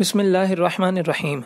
बसमीम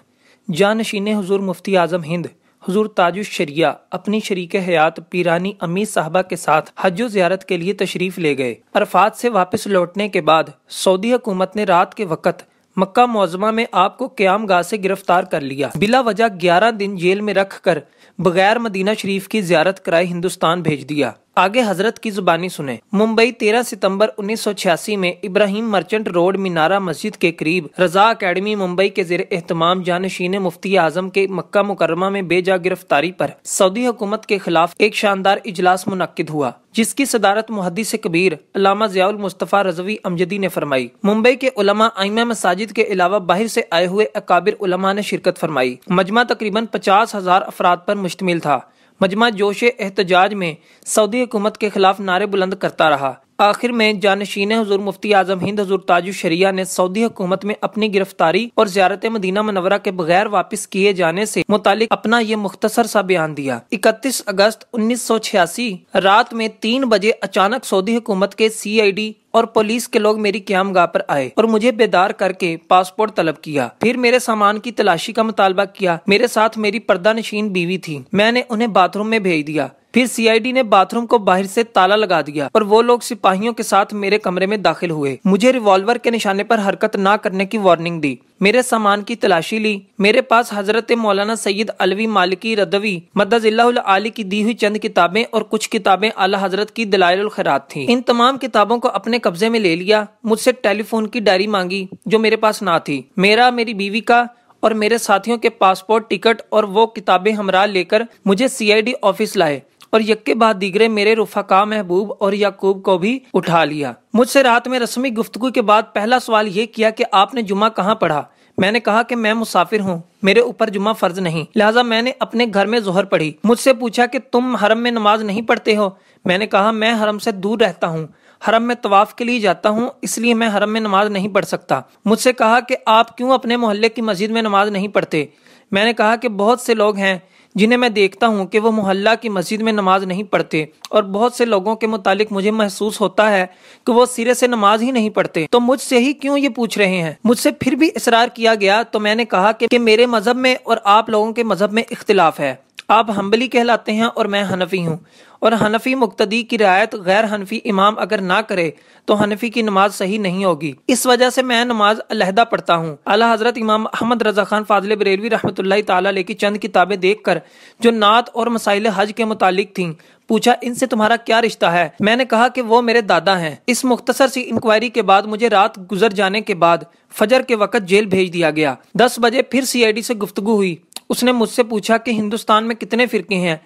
जानशीन हजूर मुफ्ती आज़म हिंद हजूर ताजुशरिया अपनी शरीक हयात पीरानी अमीर साहबा के साथ हज जियारत के लिए तशरीफ़ ले गए अरफात से वापस लौटने के बाद सऊदी हुकूमत ने रात के वक़्त मक्का मौजमा में आपको क्याम गाह से गिरफ्तार कर लिया बिला वजह ग्यारह दिन जेल में रख कर बगैर मदीना शरीफ की जियारत कराए हिंदुस्तान भेज दिया आगे हजरत की जुबानी सुने मुंबई 13 सितंबर 1986 में इब्राहिम मर्चेंट रोड मीनारा मस्जिद के करीब रजा अकेडमी मुंबई के जेर एहतमाम जानशीन मुफ्ती आजम के मक्का मुकरमा में बेजा गिरफ्तारी पर सऊदी हुकूमत के खिलाफ एक शानदार इजलास मुनद हुआ जिसकी सदारत से कबीर अलामा जयाल मुस्तफ़ा रजवी अमजदी ने फरमाई मुंबई के उलमा आईमा मसाजिद के अलावा बाहर से आए हुए अकाबिर उलमा ने शिरकत फरमाई मजमा तकरीबन पचास हजार अफराद पर मुश्तमिल था मजमा जोश एहतजाज में सऊदी हुकूमत के खिलाफ नारे बुलंद करता रहा आखिर में जानशीन हजूर मुफ्ती आजम हिंद हजूर ताजु शरिया ने सऊदी हुकूमत में अपनी गिरफ्तारी और ज्यारत मदीना मनवरा के बगैर वापस किए जाने से मुतालिक अपना ये मुख्तसर सा बयान दिया 31 अगस्त 1986 रात में तीन बजे अचानक सऊदी हुकूमत के सी आई डी और पुलिस के लोग मेरी क्याम गाह पर आए और मुझे बेदार करके पासपोर्ट तलब किया फिर मेरे सामान की तलाशी का मुतालबा किया मेरे साथ मेरी पर्दा नशीन बीवी थी मैंने उन्हें बाथरूम में भेज दिया फिर सीआईडी ने बाथरूम को बाहर से ताला लगा दिया और वो लोग सिपाहियों के साथ मेरे कमरे में दाखिल हुए मुझे रिवॉल्वर के निशाने पर हरकत ना करने की वार्निंग दी मेरे सामान की तलाशी ली मेरे पास हजरत मौलाना सैयद अलवी मालिकी रदवी मदजिल्लाली की दी हुई चंद किताबें और कुछ किताबें अला हजरत की दलाल खैरात थी इन तमाम किताबों को अपने कब्जे में ले लिया मुझसे टेलीफोन की डायरी मांगी जो मेरे पास ना थी मेरा मेरी बीवी का और मेरे साथियों के पासपोर्ट टिकट और वो किताबें हमरा लेकर मुझे सीआईडी ऑफिस लाए और यक्के बाद दीगरे मेरे का महबूब और याकूब को भी उठा लिया मुझसे रात में रस्मी गुफ्तगु के बाद पहला सवाल ये किया कि आपने जुमा कहाँ पढ़ा मैंने कहा कि मैं मुसाफिर हूँ मेरे ऊपर जुमा फर्ज नहीं लिहाजा मैंने अपने घर में जोहर पढ़ी मुझसे पूछा कि तुम हरम में नमाज नहीं पढ़ते हो मैंने कहा मैं हरम से दूर रहता हूँ हरम में तवाफ के लिए जाता हूँ इसलिए मैं हरम में नमाज नहीं पढ़ सकता मुझसे कहा कि आप क्यों अपने मोहल्ले की मस्जिद में नमाज नहीं पढ़ते मैंने कहा कि बहुत से लोग हैं जिन्हें मैं देखता हूँ कि वो मोहल्ला की मस्जिद में नमाज नहीं पढ़ते और बहुत से लोगों के मुतालिक मुझे महसूस होता है कि वो सिरे से नमाज ही नहीं पढ़ते तो मुझसे ही क्यों ये पूछ रहे हैं मुझसे फिर भी इसरार किया गया तो मैंने कहा कि, कि मेरे मजहब में और आप लोगों के मजहब में इख्तलाफ है आप हम्बली कहलाते हैं और मैं हनफी हूँ और हनफी मुक्तदी की रियायत गैर हनफी इमाम अगर ना करे तो हनफी की नमाज सही नहीं होगी इस वजह से मैं नमाज अलहदा पढ़ता हूँ अला हजरत इमाम अहमद रजा खान फाजिल बरेलवी रहमत की चंद किताबें देख कर जो नात और मसाइल हज के मुतालिक थी पूछा इनसे तुम्हारा क्या रिश्ता है मैंने कहा कि वो मेरे दादा हैं इस मुख्तसर सी इंक्वायरी के बाद मुझे रात गुजर जाने के बाद फजर के वक्त जेल भेज दिया गया दस बजे फिर सीआईडी से गुफ्तगु हुई उसने मुझसे पूछा कि हिंदुस्तान में कितने फ़िरके हैं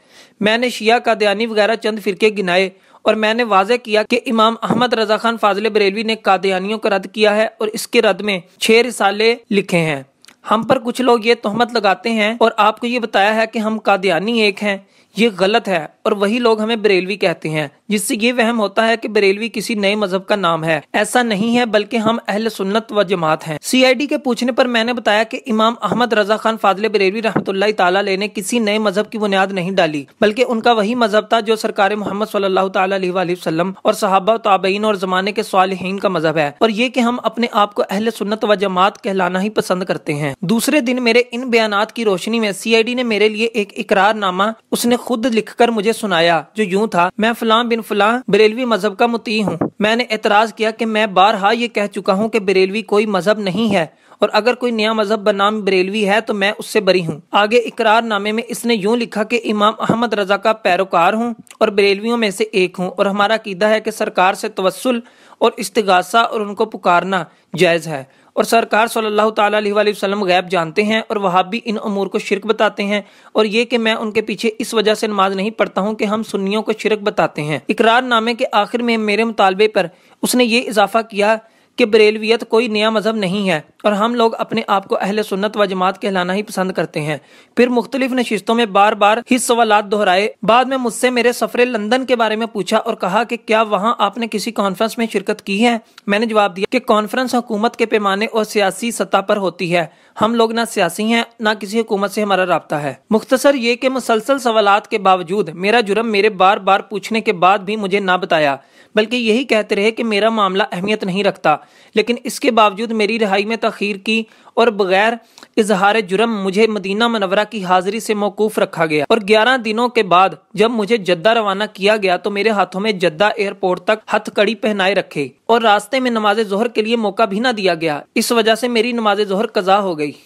मैंने शिया कादयानी वगैरह चंद फ़िरके गिनाए और मैंने वाजे किया कि इमाम अहमद रजा खान फाजले बरेलवी ने कादयानियों का रद्द किया है और इसके रद्द में छह रिसाले लिखे हैं हम पर कुछ लोग ये तोहमत लगाते हैं और आपको ये बताया है कि हम कादयानी एक हैं ये गलत है और वही लोग हमें बरेलवी कहते हैं जिससे ये वहम होता है कि बरेलवी किसी नए मजहब का नाम है ऐसा नहीं है बल्कि हम अहल सुन्नत व जमात हैं सीआईडी के पूछने पर मैंने बताया कि इमाम अहमद रजा खान फाजले बरेलवी रहमतुल्लाह ताला ने किसी नए मजहब की बुनियाद नहीं डाली बल्कि उनका वही मजहब था जो सरकार मोहम्मद सल्लाम और सहाबा तबीन और जमाने के सालहीन का मजहब है और ये की हम अपने आप को अहल सुन्नत व जमात कहलाना ही पसंद करते हैं दूसरे दिन मेरे इन बयान की रोशनी में सी ने मेरे लिए एक इकरारनामा उसने खुद लिख कर मुझे सुनाया जो यूँ था मैं फलां बिन फलां बरेलवी मजहब का मुती हूँ मैंने एतराज़ किया कि मैं बारहा ये कह चुका हूँ कि बरेलवी कोई मजहब नहीं है और अगर कोई नया मजहब बनाम बरेलवी है तो मैं उससे बरी हूँ आगे इकरार नामे में इसने यूँ लिखा कि इमाम अहमद रजा का पैरोकार हूँ और बरेलवियों में से एक हूँ और हमारा कीदा है कि सरकार से तवसल और इस्तगासा और उनको पुकारना जायज़ है और सरकार सल्लल्लाहु अलैहि वसल्लम गैब जानते हैं और वहाँ भी इन अमूर को शिरक बताते हैं और ये कि मैं उनके पीछे इस वजह से नमाज नहीं पढ़ता हूँ कि हम सुन्नियों को शिरक बताते हैं इकरारनामे के आखिर में मेरे मुतालबे पर उसने ये इजाफा किया कि बरेलवियत कोई नया मजहब नहीं है और हम लोग अपने आप को अहल सुन्नत व जमात कहलाना ही पसंद करते हैं फिर मुख्तलिफ नशिस्तों में बार बार ही सवाल दोहराए बाद में मुझसे मेरे सफरे लंदन के बारे में पूछा और कहा कि क्या वहाँ आपने किसी कॉन्फ्रेंस में शिरकत की है मैंने जवाब दिया कि कॉन्फ्रेंस हुकूमत के पैमाने और सियासी सतह पर होती है हम लोग ना सियासी हैं ना किसी हुकूमत से हमारा रबता है मुख्तसर ये कि मुसलसल सवाल के बावजूद मेरा जुर्म मेरे बार बार पूछने के बाद भी मुझे ना बताया बल्कि यही कहते रहे कि मेरा मामला अहमियत नहीं रखता लेकिन इसके बावजूद मेरी रिहाई में तक तखीर की और बगैर इजहार जुर्म मुझे मदीना मनवरा की हाजिरी से मौकूफ रखा गया और ग्यारह दिनों के बाद जब मुझे जद्दा रवाना किया गया तो मेरे हाथों में जद्दा एयरपोर्ट तक हथकड़ी पहनाए रखे और रास्ते में नमाज जोहर के लिए मौका भी ना दिया गया इस वजह से मेरी नमाज जोहर कजा हो गयी